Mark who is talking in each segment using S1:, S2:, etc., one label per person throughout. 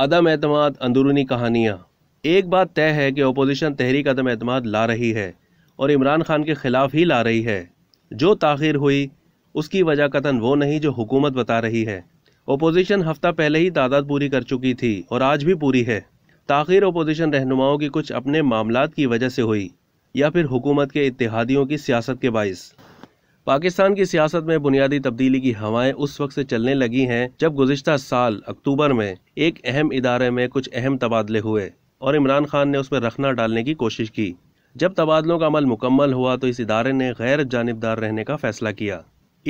S1: अदम एतम अंदरूनी कहानियाँ एक बात तय है कि अपोजिशन तहरीक अदम एतम ला रही है और इमरान खान के ख़िलाफ़ ही ला रही है जो ताखिर हुई उसकी वजह कतन वो नहीं जो हुकूमत बता रही है अपोजिशन हफ्ता पहले ही तादाद पूरी कर चुकी थी और आज भी पूरी है ताखिर अपोजिशन रहनुमाओं की कुछ अपने मामला की वजह से हुई या फिर हुकूमत के इतिहादियों की सियासत के बायस पाकिस्तान की सियासत में बुनियादी तब्दीली की हवाएं उस वक्त से चलने लगी हैं जब गुजशत साल अक्टूबर में एक अहम इदारे में कुछ अहम तबादले हुए और इमरान खान ने उसमें रखना डालने की कोशिश की जब तबादलों का अमल मुकम्मल हुआ तो इस इदारे ने गैर जानबदार रहने का फैसला किया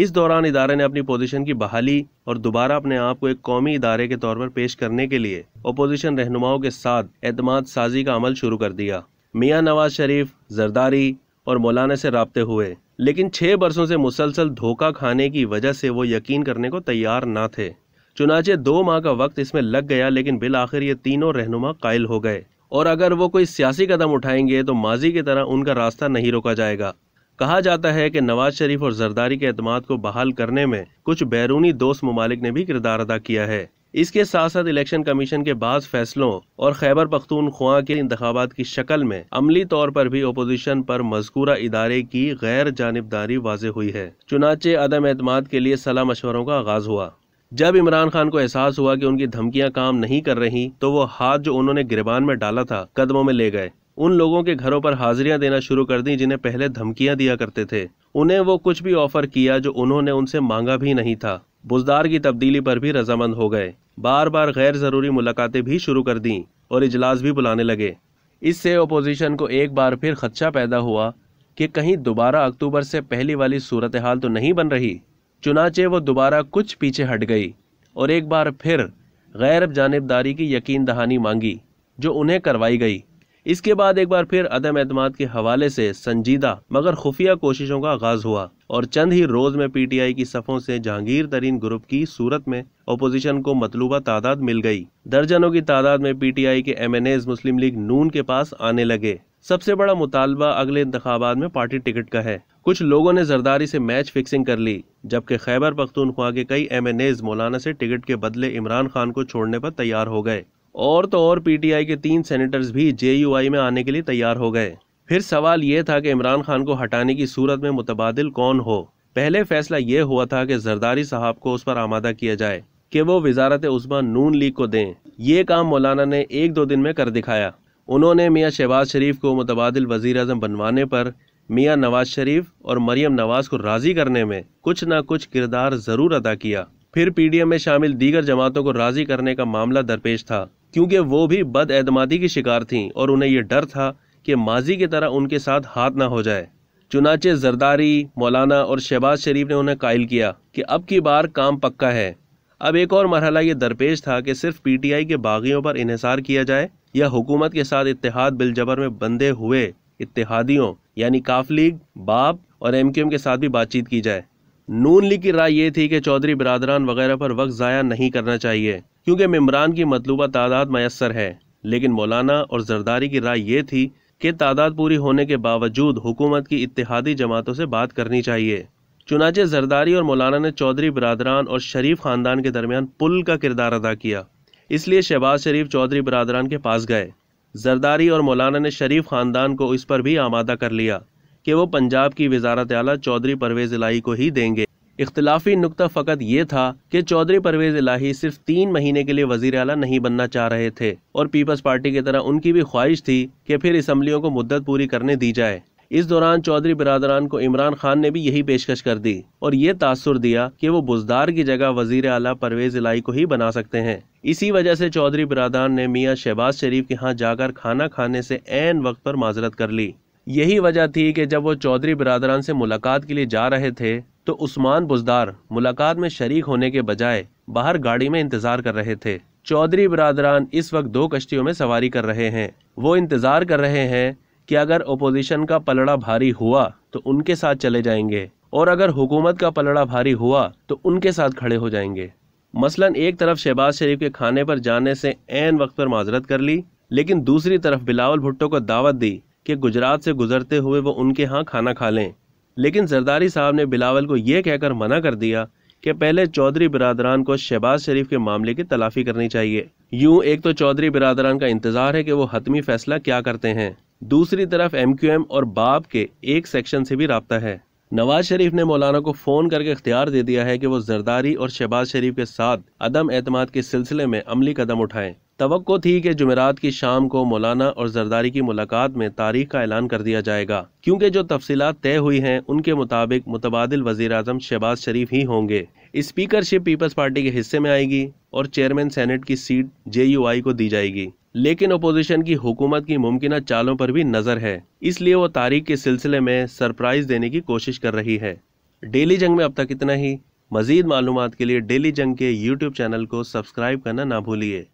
S1: इस दौरान इदारे ने अपनी पोजीशन की बहाली और दोबारा अपने आप को एक कौमी इदारे के तौर पर पेश करने के लिए अपोजिशन रहनुमाओं के साथ एतमाद साजी का अमल शुरू कर दिया मियाँ नवाज शरीफ जरदारी और मौलाना से रबते हुए लेकिन छः बरसों से मुसलसल धोखा खाने की वजह से वो यकीन करने को तैयार ना थे चुनाचे दो माह का वक्त इसमें लग गया लेकिन बिल आखिर ये तीनों रहनुमा कायल हो गए और अगर वो कोई सियासी कदम उठाएंगे तो माजी की तरह उनका रास्ता नहीं रोका जाएगा कहा जाता है कि नवाज शरीफ और जरदारी के अतमाद को बहाल करने में कुछ बैरूनी दोस्त ममालिक ने भी किरदार अदा किया है इसके साथ साथ इलेक्शन कमीशन के बाद फैसलों और खैबर पख्तूनख्वा के इंतबात की शक्ल में अमली तौर पर भी अपोजिशन पर मजकूरा इदारे की गैर जानबदारी वाज हुई है चुनाचे अदम अतमाद के लिए सलाह मशवरों का आगाज हुआ जब इमरान खान को एहसास हुआ कि उनकी धमकियां काम नहीं कर रही तो वो हाथ जो उन्होंने गिरबान में डाला था कदमों में ले गए उन लोगों के घरों पर हाजिरियां देना शुरू कर दी जिन्हें पहले धमकियां दिया करते थे उन्हें वो कुछ भी ऑफर किया जो उन्होंने उनसे मांगा भी नहीं था बुजदार की तब्दीली पर भी रजामंद हो गए बार बार गैर ज़रूरी मुलाकातें भी शुरू कर दीं और इजलास भी बुलाने लगे इससे अपोजिशन को एक बार फिर खदशा पैदा हुआ कि कहीं दोबारा अक्टूबर से पहली वाली सूरत हाल तो नहीं बन रही चुनाचे वो दोबारा कुछ पीछे हट गई और एक बार फिर गैर जानबदारी की यकीन दहानी मांगी जो उन्हें करवाई गई इसके बाद एक बार फिर अदम एतमाद के हवाले से संजीदा मगर खुफिया कोशिशों का आगाज हुआ और चंद ही रोज में पीटीआई की सफों से जहांगीर तरीन ग्रुप की सूरत में अपोजिशन को मतलूबा तादाद मिल गई दर्जनों की तादाद में पीटीआई के एम एन एज मुस्लिम लीग नून के पास आने लगे सबसे बड़ा मुतालबा अगले इंतबात में पार्टी टिकट का है कुछ लोगों ने जरदारी से मैच फिक्सिंग कर ली जबकि खैबर पख्तूनख्वा के कई एम एन एज मौलाना से टिकट के बदले इमरान खान को छोड़ने पर तैयार हो गए और तो और पीटीआई के तीन सेनेटर्स भी जेयूआई में आने के लिए तैयार हो गए फिर सवाल ये था कि इमरान खान को हटाने की सूरत में मुतबादल कौन हो पहले फैसला ये हुआ था कि जरदारी साहब को उस पर आमादा किया जाए कि वो वजारत उस्मा नून लीग को दें ये काम मौलाना ने एक दो दिन में कर दिखाया उन्होंने मियाँ शहबाज शरीफ को मुतबादल वजीर अजम बनवाने पर मियाँ नवाज शरीफ और मरियम नवाज को राज़ी करने में कुछ ना कुछ किरदार ज़रूर अदा किया फिर पीडीएम में शामिल दीगर जमातों को राज़ी करने का मामला दरपेश था क्योंकि वो भी बदएतमादी की शिकार थीं और उन्हें यह डर था कि माजी की तरह उनके साथ हाथ ना हो जाए चुनाचे जरदारी मौलाना और शहबाज शरीफ ने उन्हें कायल किया कि अब की बार काम पक्का है अब एक और मरहला ये दरपेश था कि सिर्फ पीटीआई के बागियों पर इहसार किया जाए या हुकूमत के साथ इतिहाद बिलजबर में बंधे हुए इतिहादियों यानी काफ लीग बाप और एम के साथ भी बातचीत की जाए नून लीग की राय ये थी कि चौधरी बिरादरान वगैरह पर वक्त ज़ाया नहीं करना चाहिए क्योंकि मम्बरान की मतलूबा तादाद मैसर है लेकिन मौलाना और जरदारी की राय ये थी कि तादाद पूरी होने के बावजूद हुकूमत की इतिहादी जमातों से बात करनी चाहिए चुनाचे जरदारी और मौलाना ने चौधरी बरदरान और शरीफ ख़ानदान के दरमियान पुल का किरदार अदा किया इसलिए शहबाज शरीफ चौधरी बरदरान के पास गए जरदारी और मौलाना ने शरीफ ख़ानदान को इस पर भी आमादा कर लिया कि वो पंजाब की वजारत आला चौधरी परवेज़ इलाही को ही देंगे इख्तलाफी नुकता फ़कत ये था कि चौधरी परवेज़ इलाही सिर्फ तीन महीने के लिए वजीर अला नहीं बनना चाह रहे थे और पीपल्स पार्टी की तरह उनकी भी ख्वाहिश थी कि फिर इसम्बलियों को मुद्दत पूरी करने दी जाए इस दौरान चौधरी बिरादरान को इमरान खान ने भी यही पेशकश कर दी और ये तासर दिया कि वो बुजदार की जगह वजीर अला परवेज़ इलाही को ही बना सकते हैं इसी वजह से चौधरी बिरादरान ने मियाँ शहबाज शरीफ के यहाँ जाकर खाना खाने से एन वक्त पर माजरत कर ली यही वजह थी कि जब वो चौधरी बरदरान से मुलाकात के लिए जा रहे थे तो उस्मान बुजदार मुलाकात में शरीक होने के बजाय बाहर गाड़ी में इंतजार कर रहे थे चौधरी बरदरान इस वक्त दो कश्तियों में सवारी कर रहे हैं वो इंतजार कर रहे हैं कि अगर अपोजिशन का पलड़ा भारी हुआ तो उनके साथ चले जाएंगे और अगर हुकूमत का पलड़ा भारी हुआ तो उनके साथ खड़े हो जाएंगे मसलन एक तरफ शहबाज शरीफ के खाने पर जाने से एन वक्त पर माजरत कर ली लेकिन दूसरी तरफ बिलावल भुट्टो को दावत दी कि गुजरात से गुजरते हुए वो उनके यहाँ खाना खा लें लेकिन जरदारी साहब ने बिलावल को यह कहकर मना कर दिया कि पहले चौधरी बिरादरान को शहबाज शरीफ के मामले की तलाफी करनी चाहिए यूं एक तो चौधरी बिरादरान का इंतजार है कि वो हतमी फैसला क्या करते हैं दूसरी तरफ एम क्यू एम और बाप के एक सेक्शन से भी रबता है नवाज शरीफ ने मौलाना को फ़ोन करके इख्तियार दे दिया है कि वो जरदारी और शहबाज शरीफ के साथ अदम एतमाद के सिलसिले में अमली कदम उठाएं तो थी कि जमेरात की शाम को मौलाना और जरदारी की मुलाकात में तारीख का ऐलान कर दिया जाएगा क्योंकि जो तफसीत तय हुई हैं उनके मुताबिक मुतबाद वजी अजम शहबाज शरीफ ही होंगे स्पीकरशिप पीपल्स पार्टी के हिस्से में आएगी और चेयरमैन सेनेट की सीट जे यू आई को दी जाएगी लेकिन अपोजिशन की हुकूमत की मुमकिन चालों पर भी नज़र है इसलिए वो तारीख के सिलसिले में सरप्राइज देने की कोशिश कर रही है डेली जंग में अब तक इतना ही मज़ीद मालूम के लिए डेली जंग के यूट्यूब चैनल को सब्सक्राइब करना ना भूलिए